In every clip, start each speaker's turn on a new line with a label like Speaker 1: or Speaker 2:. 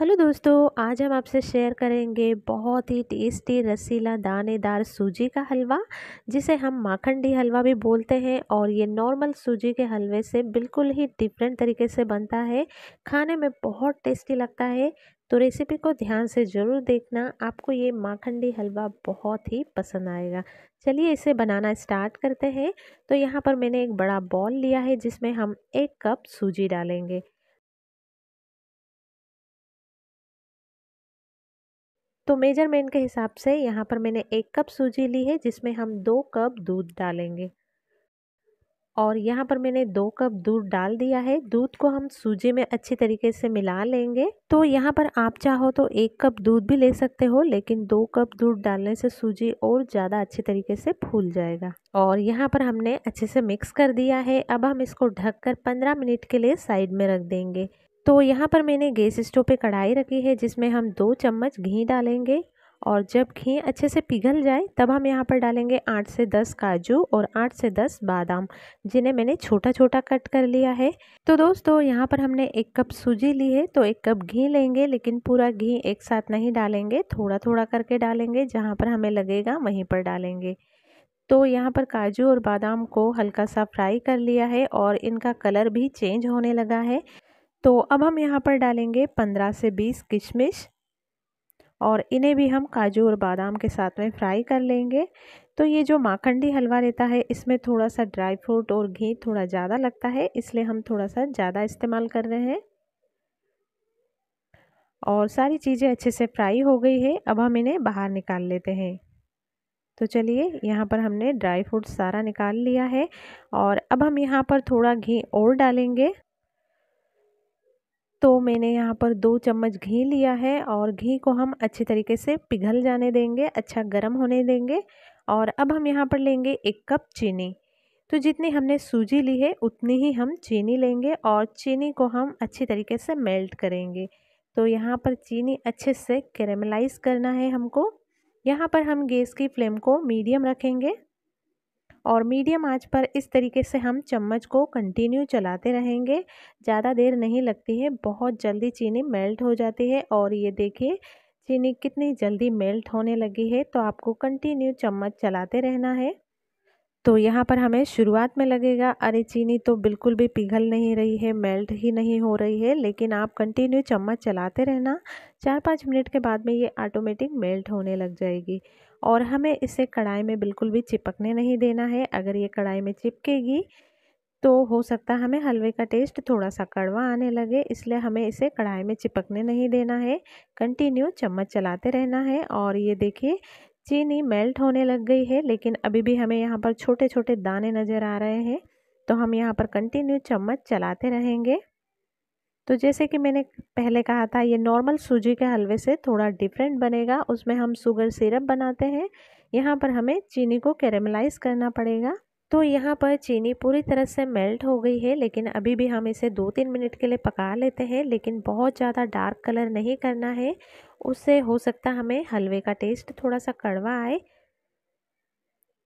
Speaker 1: hello दोस्तों आज हम आपसे शेयर करेंगे बहुत ही टेस्टी रसीला दानेदार सूजी का हलवा जिसे हम माखंडी हलवा भी बोलते हैं और ये नॉर्मल सूजी के हलवे से बिल्कुल ही डिफरेंट तरीके से बनता है खाने में बहुत टेस्टी लगता है तो रेसिपी को ध्यान से ज़रूर देखना आपको ये माखंडी हलवा बहुत ही पसंद आएगा चलिए इसे बनाना स्टार्ट करते हैं तो यहाँ पर मैंने एक बड़ा बॉल लिया है जिसमें हम एक कप सूजी डालेंगे तो मेजरमेंट के हिसाब से यहाँ पर मैंने एक कप सूजी ली है जिसमें हम दो कप दूध डालेंगे और यहाँ पर मैंने दो कप दूध डाल दिया है दूध को हम सूजी में अच्छी तरीके से मिला लेंगे तो यहाँ पर आप चाहो तो एक कप दूध भी ले सकते हो लेकिन दो कप दूध डालने से सूजी और ज़्यादा अच्छी तरीके से फूल जाएगा और यहाँ पर हमने अच्छे से मिक्स कर दिया है अब हम इसको ढककर 15 मिनट के लिए साइड में रख देंगे तो यहाँ पर मैंने गैस स्टोव पे कढ़ाई रखी है जिसमें हम दो चम्मच घी डालेंगे और जब घी अच्छे से पिघल जाए तब हम यहाँ पर डालेंगे आठ से दस काजू और आठ से दस बादाम जिन्हें मैंने छोटा छोटा कट कर लिया है तो दोस्तों यहाँ पर हमने एक कप सूजी ली है तो एक कप घी लेंगे लेकिन पूरा घी एक साथ नहीं डालेंगे थोड़ा थोड़ा करके डालेंगे जहाँ पर हमें लगेगा वहीं पर डालेंगे तो यहाँ पर काजू और बादाम को हल्का सा फ्राई कर लिया है और इनका कलर भी चेंज होने लगा है तो अब हम यहाँ पर डालेंगे पंद्रह से बीस किशमिश और इन्हें भी हम काजू और बादाम के साथ में फ्राई कर लेंगे तो ये जो माखंडी हलवा रहता है इसमें थोड़ा सा ड्राई फ्रूट और घी थोड़ा ज़्यादा लगता है इसलिए हम थोड़ा सा ज़्यादा इस्तेमाल कर रहे हैं और सारी चीज़ें अच्छे से फ्राई हो गई है अब हम इन्हें बाहर निकाल लेते हैं तो चलिए यहाँ पर हमने ड्राई फ्रूट सारा निकाल लिया है और अब हम यहाँ पर थोड़ा घी और डालेंगे तो मैंने यहाँ पर दो चम्मच घी लिया है और घी को हम अच्छे तरीके से पिघल जाने देंगे अच्छा गर्म होने देंगे और अब हम यहाँ पर लेंगे एक कप चीनी तो जितनी हमने सूजी ली है उतनी ही हम चीनी लेंगे और चीनी को हम अच्छी तरीके से मेल्ट करेंगे तो यहाँ पर चीनी अच्छे से कैरेमलाइज करना है हमको यहाँ पर हम गैस की फ्लेम को मीडियम रखेंगे और मीडियम आंच पर इस तरीके से हम चम्मच को कंटिन्यू चलाते रहेंगे ज़्यादा देर नहीं लगती है बहुत जल्दी चीनी मेल्ट हो जाती है और ये देखिए चीनी कितनी जल्दी मेल्ट होने लगी है तो आपको कंटिन्यू चम्मच चलाते रहना है तो यहाँ पर हमें शुरुआत में लगेगा अरे चीनी तो बिल्कुल भी पिघल नहीं रही है मेल्ट ही नहीं हो रही है लेकिन आप कंटिन्यू चम्मच चलाते रहना चार पाँच मिनट के बाद में ये ऑटोमेटिक मेल्ट होने लग जाएगी और हमें इसे कढ़ाई में बिल्कुल भी चिपकने नहीं देना है अगर ये कढ़ाई में चिपकेगी तो हो सकता है हमें हलवे का टेस्ट थोड़ा सा कड़वा आने लगे इसलिए हमें इसे कढ़ाई में चिपकने नहीं देना है कंटिन्यू चम्मच चलाते रहना है और ये देखिए चीनी मेल्ट होने लग गई है लेकिन अभी भी हमें यहाँ पर छोटे छोटे दाने नज़र आ रहे हैं तो हम यहाँ पर कंटिन्यू चम्मच चलाते रहेंगे तो जैसे कि मैंने पहले कहा था ये नॉर्मल सूजी के हलवे से थोड़ा डिफरेंट बनेगा उसमें हम शुगर सिरप बनाते हैं यहाँ पर हमें चीनी को कैरेमलाइज करना पड़ेगा तो यहाँ पर चीनी पूरी तरह से मेल्ट हो गई है लेकिन अभी भी हम इसे दो तीन मिनट के लिए पका लेते हैं लेकिन बहुत ज़्यादा डार्क कलर नहीं करना है उससे हो सकता हमें हलवे का टेस्ट थोड़ा सा कड़वा आए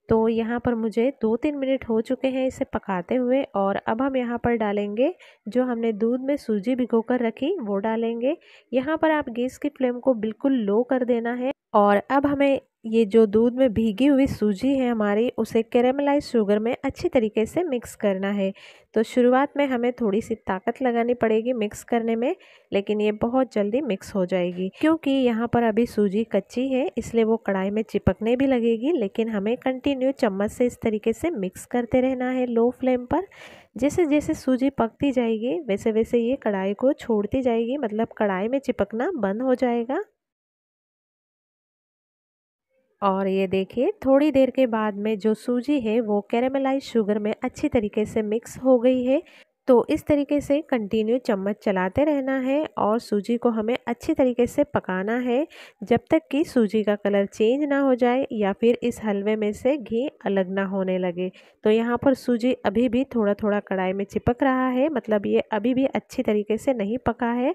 Speaker 1: तो यहाँ पर मुझे दो तीन मिनट हो चुके हैं इसे पकाते हुए और अब हम यहाँ पर डालेंगे जो हमने दूध में सूजी भिगो कर रखी वो डालेंगे यहाँ पर आप गैस की फ्लेम को बिल्कुल लो कर देना है और अब हमें ये जो दूध में भीगी हुई सूजी है हमारी उसे कैरेमलाइज शुगर में अच्छी तरीके से मिक्स करना है तो शुरुआत में हमें थोड़ी सी ताकत लगानी पड़ेगी मिक्स करने में लेकिन ये बहुत जल्दी मिक्स हो जाएगी क्योंकि यहाँ पर अभी सूजी कच्ची है इसलिए वो कढ़ाई में चिपकने भी लगेगी लेकिन हमें कंटिन्यू चम्मच से इस तरीके से मिक्स करते रहना है लो फ्लेम पर जैसे जैसे सूजी पकती जाएगी वैसे वैसे ये कढ़ाई को छोड़ती जाएगी मतलब कढ़ाई में चिपकना बंद हो जाएगा और ये देखिए थोड़ी देर के बाद में जो सूजी है वो कैरेमलाइज शुगर में अच्छी तरीके से मिक्स हो गई है तो इस तरीके से कंटिन्यू चम्मच चलाते रहना है और सूजी को हमें अच्छी तरीके से पकाना है जब तक कि सूजी का कलर चेंज ना हो जाए या फिर इस हलवे में से घी अलग ना होने लगे तो यहाँ पर सूजी अभी भी थोड़ा थोड़ा कढ़ाई में चिपक रहा है मतलब ये अभी भी अच्छी तरीके से नहीं पका है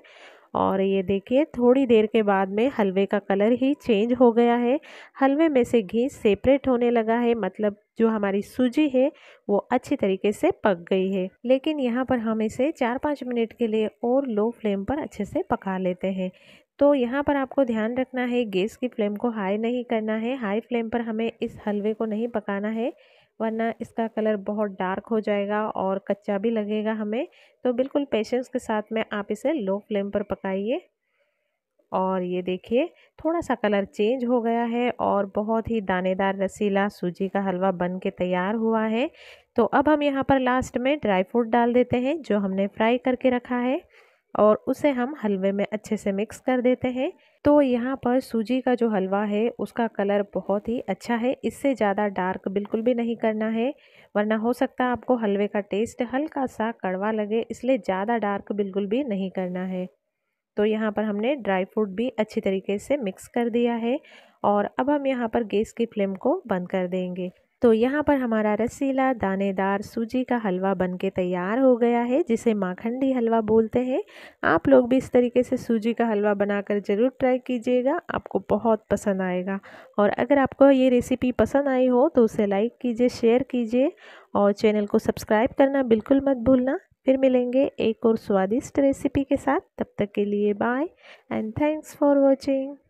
Speaker 1: और ये देखिए थोड़ी देर के बाद में हलवे का कलर ही चेंज हो गया है हलवे में से घी सेपरेट होने लगा है मतलब जो हमारी सूजी है वो अच्छी तरीके से पक गई है लेकिन यहाँ पर हम इसे चार पाँच मिनट के लिए और लो फ्लेम पर अच्छे से पका लेते हैं तो यहाँ पर आपको ध्यान रखना है गैस की फ्लेम को हाई नहीं करना है हाई फ्लेम पर हमें इस हलवे को नहीं पकाना है वरना इसका कलर बहुत डार्क हो जाएगा और कच्चा भी लगेगा हमें तो बिल्कुल पेशेंस के साथ में आप इसे लो फ्लेम पर पकाइए और ये देखिए थोड़ा सा कलर चेंज हो गया है और बहुत ही दानेदार रसीला सूजी का हलवा बन के तैयार हुआ है तो अब हम यहाँ पर लास्ट में ड्राई फ्रूट डाल देते हैं जो हमने फ्राई करके रखा है और उसे हम हलवे में अच्छे से मिक्स कर देते हैं तो यहाँ पर सूजी का जो हलवा है उसका कलर बहुत ही अच्छा है इससे ज़्यादा डार्क बिल्कुल भी नहीं करना है वरना हो सकता है आपको हलवे का टेस्ट हल्का सा कड़वा लगे इसलिए ज़्यादा डार्क बिल्कुल भी नहीं करना है तो यहाँ पर हमने ड्राई फ्रूट भी अच्छी तरीके से मिक्स कर दिया है और अब हम यहाँ पर गैस की फ्लेम को बंद कर देंगे तो यहाँ पर हमारा रसीला दानेदार सूजी का हलवा बनके तैयार हो गया है जिसे माखंडी हलवा बोलते हैं आप लोग भी इस तरीके से सूजी का हलवा बनाकर ज़रूर ट्राई कीजिएगा आपको बहुत पसंद आएगा और अगर आपको ये रेसिपी पसंद आई हो तो उसे लाइक कीजिए शेयर कीजिए और चैनल को सब्सक्राइब करना बिल्कुल मत भूलना फिर मिलेंगे एक और स्वादिष्ट रेसिपी के साथ तब तक के लिए bye and thanks for watching